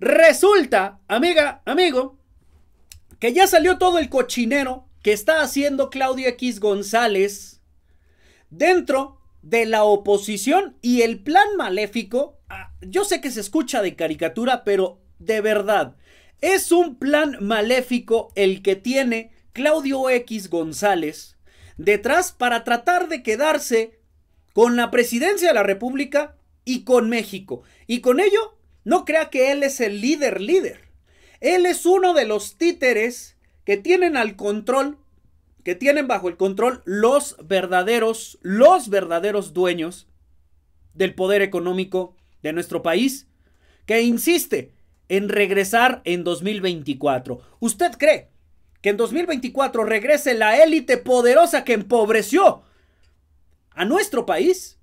Resulta, amiga, amigo, que ya salió todo el cochinero que está haciendo Claudio X González dentro de la oposición y el plan maléfico. Ah, yo sé que se escucha de caricatura, pero de verdad, es un plan maléfico el que tiene Claudio X González detrás para tratar de quedarse con la presidencia de la República y con México. Y con ello no crea que él es el líder líder. Él es uno de los títeres que tienen al control, que tienen bajo el control los verdaderos, los verdaderos dueños del poder económico de nuestro país, que insiste en regresar en 2024. ¿Usted cree que en 2024 regrese la élite poderosa que empobreció a nuestro país?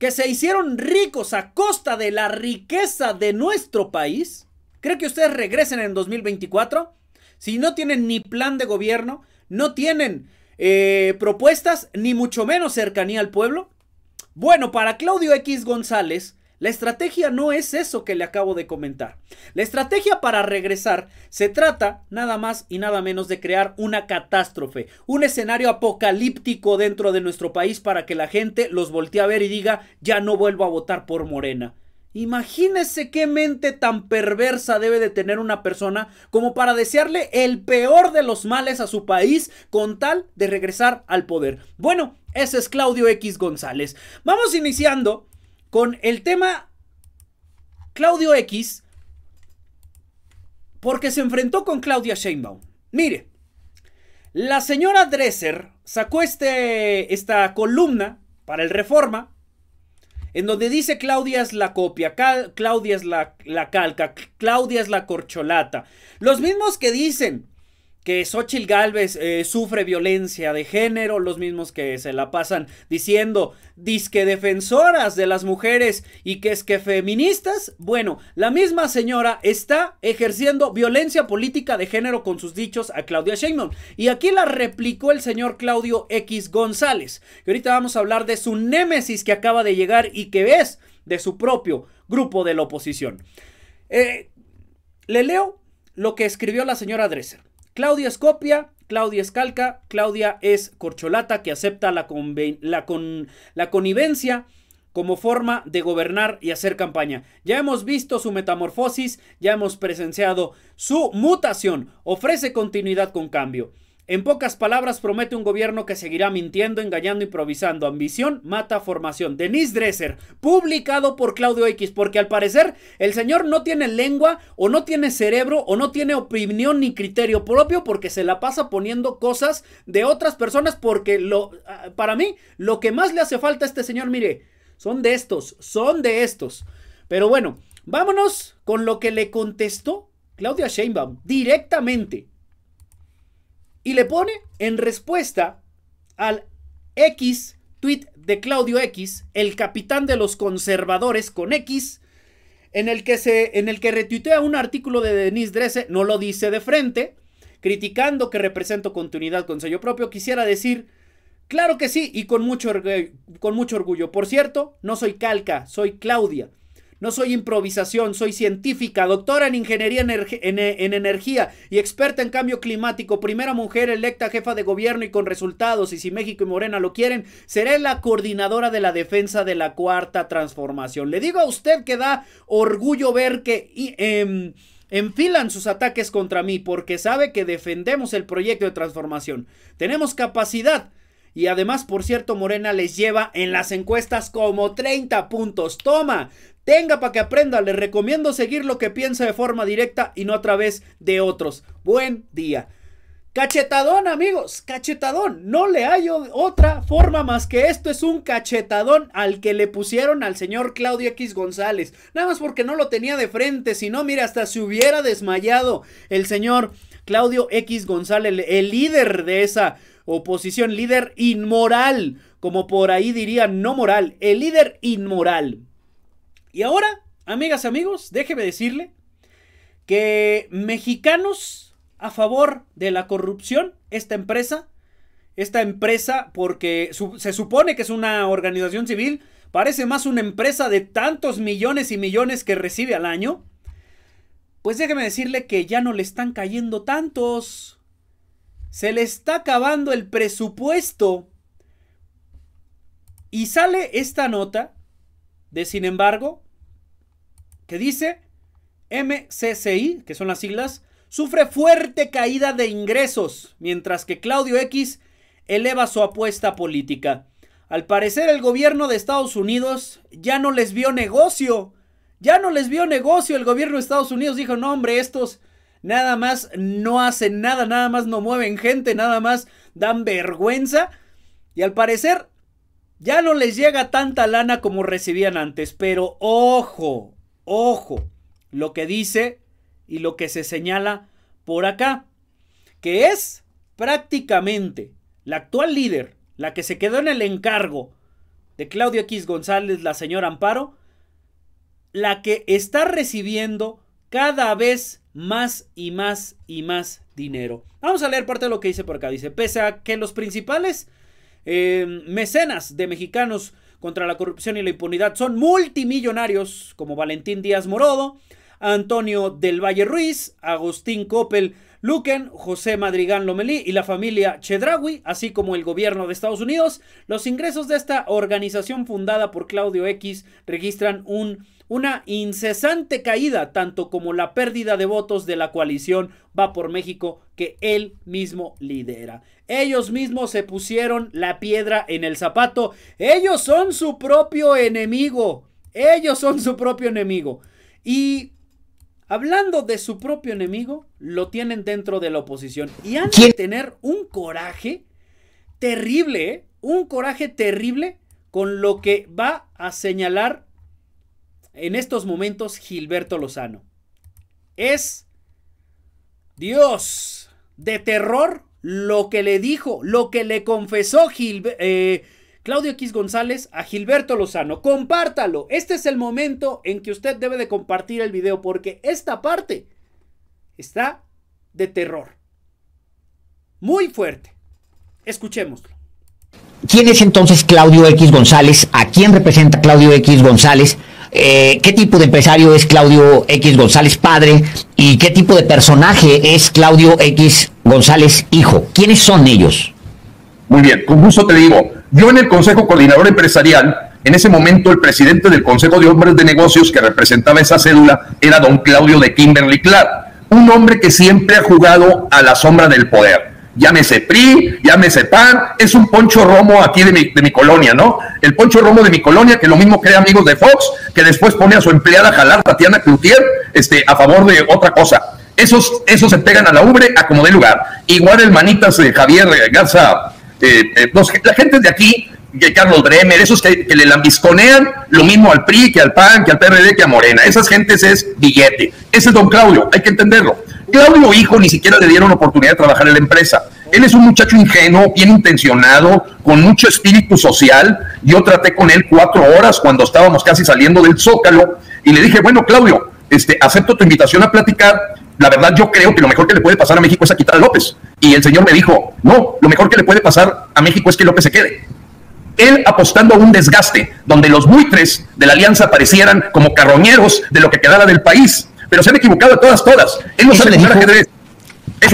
que se hicieron ricos a costa de la riqueza de nuestro país, ¿cree que ustedes regresen en 2024? Si no tienen ni plan de gobierno, no tienen eh, propuestas, ni mucho menos cercanía al pueblo. Bueno, para Claudio X González, la estrategia no es eso que le acabo de comentar. La estrategia para regresar se trata nada más y nada menos de crear una catástrofe, un escenario apocalíptico dentro de nuestro país para que la gente los voltee a ver y diga ya no vuelvo a votar por Morena. Imagínese qué mente tan perversa debe de tener una persona como para desearle el peor de los males a su país con tal de regresar al poder. Bueno, ese es Claudio X González. Vamos iniciando con el tema Claudio X porque se enfrentó con Claudia Sheinbaum. Mire, la señora Dresser sacó este, esta columna para el Reforma, en donde dice Claudia es la copia, Claudia es la, la calca, Claudia es la corcholata. Los mismos que dicen que Xochitl Galvez eh, sufre violencia de género, los mismos que se la pasan diciendo disque defensoras de las mujeres y que es que feministas, bueno, la misma señora está ejerciendo violencia política de género con sus dichos a Claudia Sheinbaum y aquí la replicó el señor Claudio X González, Y ahorita vamos a hablar de su némesis que acaba de llegar y que es de su propio grupo de la oposición. Eh, le leo lo que escribió la señora Dresser. Claudia es copia, Claudia es calca, Claudia es corcholata que acepta la, la connivencia como forma de gobernar y hacer campaña. Ya hemos visto su metamorfosis, ya hemos presenciado su mutación. Ofrece continuidad con cambio. En pocas palabras, promete un gobierno que seguirá mintiendo, engañando, improvisando. Ambición mata formación. Denise Dresser, publicado por Claudio X, porque al parecer el señor no tiene lengua, o no tiene cerebro, o no tiene opinión ni criterio propio, porque se la pasa poniendo cosas de otras personas, porque lo, ah, para mí, lo que más le hace falta a este señor, mire, son de estos, son de estos. Pero bueno, vámonos con lo que le contestó Claudia Sheinbaum directamente y le pone en respuesta al X, tweet de Claudio X, el capitán de los conservadores con X, en el que, se, en el que retuitea un artículo de Denise Dresse, no lo dice de frente, criticando que represento continuidad con sello propio, quisiera decir, claro que sí, y con mucho, con mucho orgullo. Por cierto, no soy Calca, soy Claudia. No soy improvisación, soy científica, doctora en ingeniería eh, en, energía y experta en cambio climático, primera mujer electa jefa de gobierno y con resultados. Y si México y Morena lo quieren, seré la coordinadora de la defensa de la cuarta transformación. Le digo a usted que da orgullo ver que... Em, enfilan sus ataques contra mí porque sabe que defendemos el proyecto de transformación. Tenemos capacidad. Y además, por cierto, Morena les lleva en las encuestas como 30 puntos. Toma, Tenga para que aprenda, le recomiendo seguir lo que piensa de forma directa y no a través de otros. Buen día. Cachetadón, amigos, cachetadón. No le hay otra forma más que esto es un cachetadón al que le pusieron al señor Claudio X González. Nada más porque no lo tenía de frente, sino mira, hasta se hubiera desmayado el señor Claudio X González, el líder de esa oposición, líder inmoral, como por ahí dirían, no moral, el líder inmoral. Y ahora, amigas y amigos, déjeme decirle que mexicanos a favor de la corrupción, esta empresa, esta empresa, porque se supone que es una organización civil, parece más una empresa de tantos millones y millones que recibe al año, pues déjeme decirle que ya no le están cayendo tantos. Se le está acabando el presupuesto. Y sale esta nota de sin embargo, que dice MCCI, que son las siglas, sufre fuerte caída de ingresos, mientras que Claudio X eleva su apuesta política. Al parecer el gobierno de Estados Unidos ya no les vio negocio. Ya no les vio negocio. El gobierno de Estados Unidos dijo, no hombre, estos nada más no hacen nada, nada más no mueven gente, nada más dan vergüenza. Y al parecer ya no les llega tanta lana como recibían antes, pero ojo, ojo, lo que dice y lo que se señala por acá, que es prácticamente la actual líder, la que se quedó en el encargo de Claudio X González, la señora Amparo, la que está recibiendo cada vez más y más y más dinero. Vamos a leer parte de lo que dice por acá. Dice, pese a que los principales eh, mecenas de mexicanos contra la corrupción y la impunidad son multimillonarios como Valentín Díaz Morodo, Antonio del Valle Ruiz, Agustín Coppel, Luquen, José Madrigán Lomelí y la familia Chedrawi, así como el gobierno de Estados Unidos, los ingresos de esta organización fundada por Claudio X registran una incesante caída, tanto como la pérdida de votos de la coalición Va por México que él mismo lidera. Ellos mismos se pusieron la piedra en el zapato. Ellos son su propio enemigo. Ellos son su propio enemigo. Y hablando de su propio enemigo, lo tienen dentro de la oposición. Y han de tener un coraje terrible, ¿eh? un coraje terrible con lo que va a señalar en estos momentos Gilberto Lozano. Es Dios de terror lo que le dijo, lo que le confesó Gilberto. Eh, Claudio X González a Gilberto Lozano. Compártalo. Este es el momento en que usted debe de compartir el video porque esta parte está de terror. Muy fuerte. Escuchémoslo. ¿Quién es entonces Claudio X González? ¿A quién representa Claudio X González? Eh, ¿Qué tipo de empresario es Claudio X González padre? ¿Y qué tipo de personaje es Claudio X González hijo? ¿Quiénes son ellos? Muy bien, con gusto te digo. Yo en el Consejo Coordinador Empresarial, en ese momento el presidente del Consejo de Hombres de Negocios que representaba esa cédula era don Claudio de Kimberly Clark, un hombre que siempre ha jugado a la sombra del poder. Llámese PRI, llámese PAN, es un poncho romo aquí de mi, colonia, ¿no? El poncho romo de mi colonia que lo mismo crea amigos de Fox, que después pone a su empleada a jalar Tatiana Cloutier este, a favor de otra cosa. Esos, esos se pegan a la ubre a como de lugar. Igual el manitas de este, Javier Garza eh, pues, la gente de aquí, que Carlos Bremer, esos que, le lambisconean lo mismo al PRI, que al PAN, que al PRD, que a Morena. Esas gentes es billete. Ese es don Claudio, hay que entenderlo. Claudio Hijo ni siquiera le dieron oportunidad de trabajar en la empresa. Él es un muchacho ingenuo, bien intencionado, con mucho espíritu social. Yo traté con él cuatro horas cuando estábamos casi saliendo del Zócalo y le dije, bueno, Claudio, este, acepto tu invitación a platicar, la verdad yo creo que lo mejor que le puede pasar a México es a quitar a López. Y el señor me dijo, no, lo mejor que le puede pasar a México es que López se quede. Él apostando a un desgaste donde los buitres de la alianza parecieran como carroñeros de lo que quedara del país. Pero se han equivocado a todas, todas. Él no sabe ajedrez.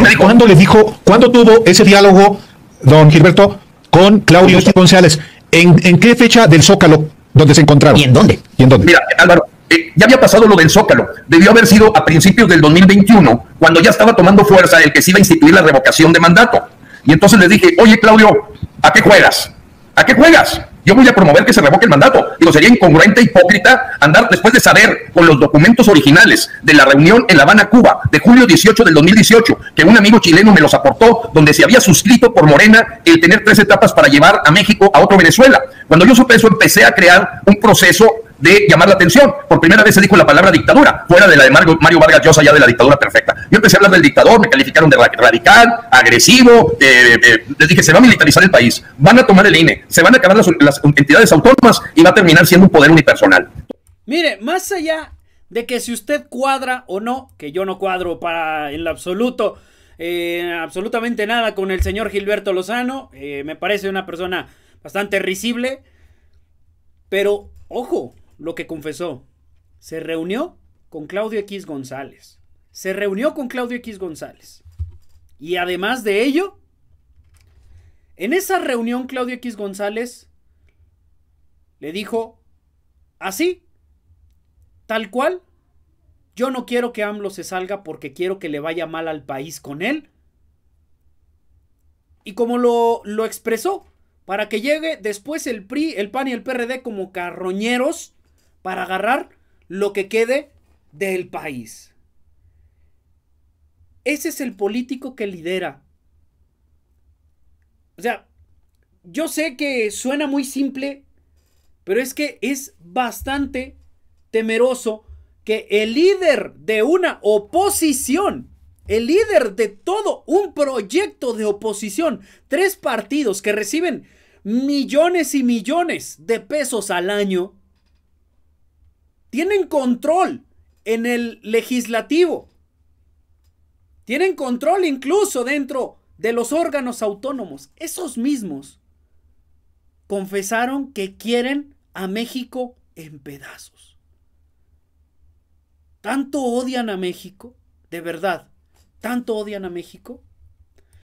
me dijo. ¿Cuándo le dijo, cuándo tuvo ese diálogo, don Gilberto, con Claudio González? ¿En, qué fecha del Zócalo, donde se encontraron? ¿Y en dónde? ¿Y en dónde? Mira, Álvaro, eh, ya había pasado lo del Zócalo, debió haber sido a principios del 2021, cuando ya estaba tomando fuerza el que se iba a instituir la revocación de mandato. Y entonces le dije, oye Claudio, ¿a qué juegas? ¿A qué juegas? Yo voy a promover que se revoque el mandato. Digo, sería incongruente, e hipócrita andar después de saber con los documentos originales de la reunión en La Habana, Cuba, de julio 18 del 2018, que un amigo chileno me los aportó, donde se había suscrito por Morena el tener tres etapas para llevar a México a otro Venezuela. Cuando yo supe eso, empecé a crear un proceso de llamar la atención. Por primera vez se dijo la palabra dictadura, fuera de la de Mario, Mario Vargas Llosa, ya de la dictadura perfecta. Yo empecé a hablar del dictador, me calificaron de radical, agresivo, eh, eh, les dije, se va a militarizar el país, van a tomar el INE, se van a acabar las, entidades autónomas y va a terminar siendo un poder unipersonal. Mire, más allá de que si usted cuadra o no, que yo no cuadro para el absoluto, eh, absolutamente nada con el señor Gilberto Lozano, me parece una persona bastante risible, pero ojo, lo que confesó. Se reunió con Claudio X González. Se reunió con Claudio X González. Y además de ello, en esa reunión Claudio X González le dijo, así, tal cual, yo no quiero que AMLO se salga porque quiero que le vaya mal al país con él. Y como lo, lo expresó, para que llegue después el PRI, el PAN y el PRD como carroñeros para agarrar lo que quede del país. Ese es el político que lidera. O sea, yo sé que suena muy simple, pero es que es bastante temeroso que el líder de una oposición, el líder de todo un proyecto de oposición, tres partidos que reciben millones y millones de pesos al año, tienen control en el legislativo. Tienen control incluso dentro de los órganos autónomos. Esos mismos confesaron que quieren a México en pedazos. Tanto odian a México, de verdad, tanto odian a México